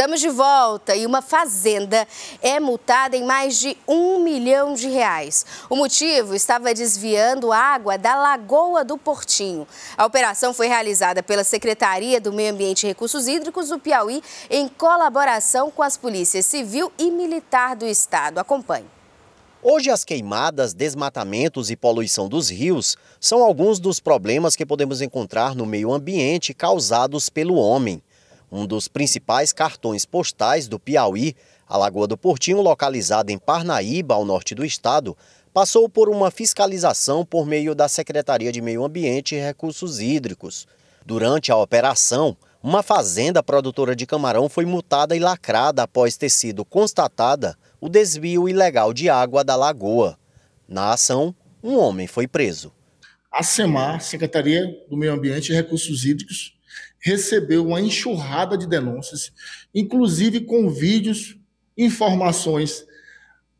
Estamos de volta e uma fazenda é multada em mais de um milhão de reais. O motivo estava desviando água da Lagoa do Portinho. A operação foi realizada pela Secretaria do Meio Ambiente e Recursos Hídricos do Piauí em colaboração com as polícias civil e militar do estado. Acompanhe. Hoje, as queimadas, desmatamentos e poluição dos rios são alguns dos problemas que podemos encontrar no meio ambiente causados pelo homem um dos principais cartões postais do Piauí, a Lagoa do Portinho, localizada em Parnaíba, ao norte do estado, passou por uma fiscalização por meio da Secretaria de Meio Ambiente e Recursos Hídricos. Durante a operação, uma fazenda produtora de camarão foi multada e lacrada após ter sido constatada o desvio ilegal de água da lagoa. Na ação, um homem foi preso. A SEMAR, Secretaria do Meio Ambiente e Recursos Hídricos, recebeu uma enxurrada de denúncias, inclusive com vídeos, informações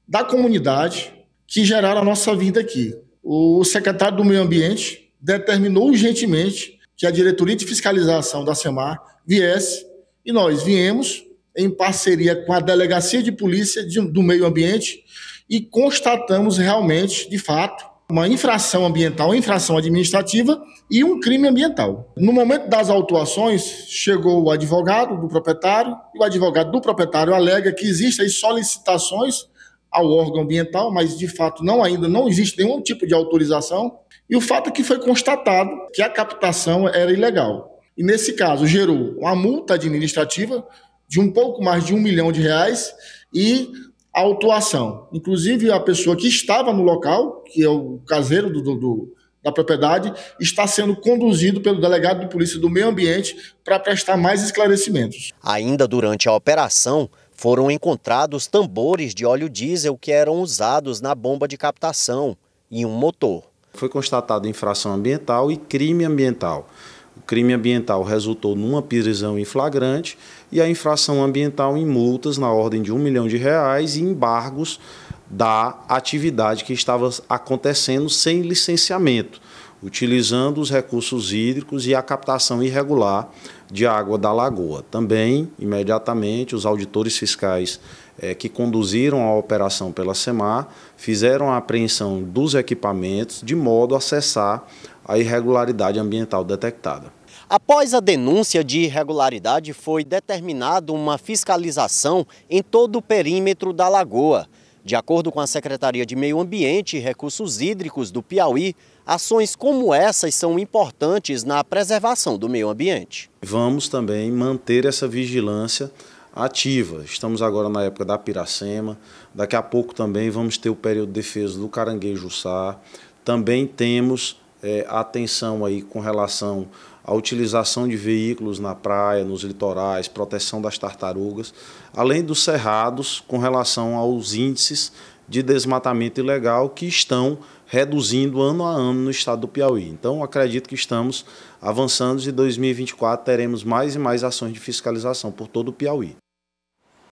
da comunidade que geraram a nossa vinda aqui. O secretário do Meio Ambiente determinou urgentemente que a diretoria de fiscalização da SEMAR viesse e nós viemos em parceria com a delegacia de polícia do meio ambiente e constatamos realmente, de fato, uma infração ambiental, uma infração administrativa e um crime ambiental. No momento das autuações, chegou o advogado do proprietário e o advogado do proprietário alega que existem solicitações ao órgão ambiental, mas de fato não ainda não existe nenhum tipo de autorização. E o fato é que foi constatado que a captação era ilegal. E nesse caso gerou uma multa administrativa de um pouco mais de um milhão de reais e autuação. Inclusive, a pessoa que estava no local, que é o caseiro do, do da propriedade, está sendo conduzido pelo delegado de polícia do meio ambiente para prestar mais esclarecimentos. Ainda durante a operação, foram encontrados tambores de óleo diesel que eram usados na bomba de captação e um motor. Foi constatada infração ambiental e crime ambiental. O crime ambiental resultou numa prisão em flagrante e a infração ambiental em multas na ordem de um milhão de reais e embargos da atividade que estava acontecendo sem licenciamento, utilizando os recursos hídricos e a captação irregular de água da lagoa. Também, imediatamente, os auditores fiscais é, que conduziram a operação pela SEMAR fizeram a apreensão dos equipamentos de modo a cessar a irregularidade ambiental detectada. Após a denúncia de irregularidade, foi determinada uma fiscalização em todo o perímetro da lagoa. De acordo com a Secretaria de Meio Ambiente e Recursos Hídricos do Piauí, ações como essas são importantes na preservação do meio ambiente. Vamos também manter essa vigilância ativa. Estamos agora na época da piracema, daqui a pouco também vamos ter o período de defesa do caranguejo sá. Também temos é, atenção aí com relação à utilização de veículos na praia, nos litorais, proteção das tartarugas, além dos cerrados com relação aos índices de desmatamento ilegal que estão reduzindo ano a ano no estado do Piauí. Então, acredito que estamos avançando e em 2024 teremos mais e mais ações de fiscalização por todo o Piauí.